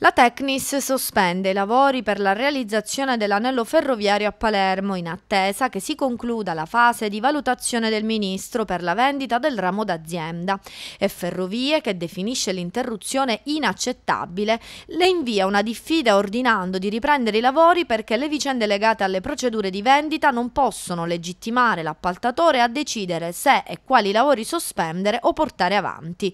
La Tecnis sospende i lavori per la realizzazione dell'anello ferroviario a Palermo in attesa che si concluda la fase di valutazione del Ministro per la vendita del ramo d'azienda e Ferrovie che definisce l'interruzione inaccettabile le invia una diffida ordinando di riprendere i lavori perché le vicende legate alle procedure di vendita non possono legittimare l'appaltatore a decidere se e quali lavori sospendere o portare avanti.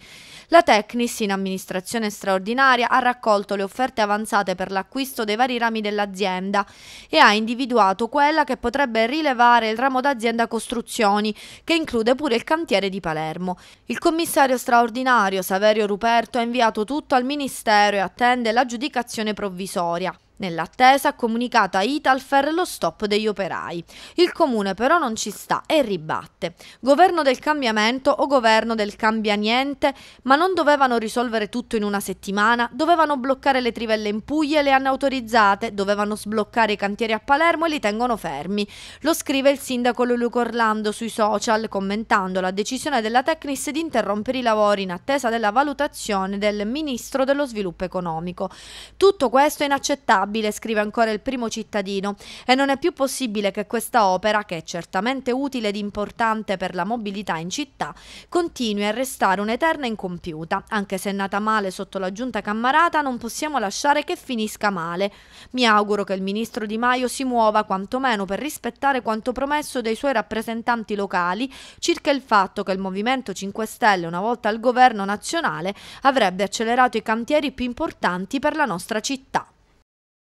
La Tecnis in amministrazione straordinaria ha raccolto valutato le offerte avanzate per l'acquisto dei vari rami dell'azienda e ha individuato quella che potrebbe rilevare il ramo d'azienda costruzioni, che include pure il cantiere di Palermo. Il commissario straordinario Saverio Ruperto ha inviato tutto al Ministero e attende l'aggiudicazione provvisoria. Nell'attesa ha comunicato a Italfer lo stop degli operai. Il comune però non ci sta e ribatte. Governo del cambiamento o governo del cambia niente, ma non dovevano risolvere tutto in una settimana, dovevano bloccare le trivelle in Puglia e le hanno autorizzate, dovevano sbloccare i cantieri a Palermo e li tengono fermi. Lo scrive il sindaco Lulu Corlando sui social commentando la decisione della Tecnis di interrompere i lavori in attesa della valutazione del ministro dello sviluppo economico. Tutto questo è inaccettabile inaccettabile, scrive ancora il primo cittadino, e non è più possibile che questa opera, che è certamente utile ed importante per la mobilità in città, continui a restare un'eterna incompiuta. Anche se è nata male sotto la giunta cammarata, non possiamo lasciare che finisca male. Mi auguro che il ministro Di Maio si muova quantomeno per rispettare quanto promesso dai suoi rappresentanti locali circa il fatto che il Movimento 5 Stelle, una volta al governo nazionale, avrebbe accelerato i cantieri più importanti per la nostra città.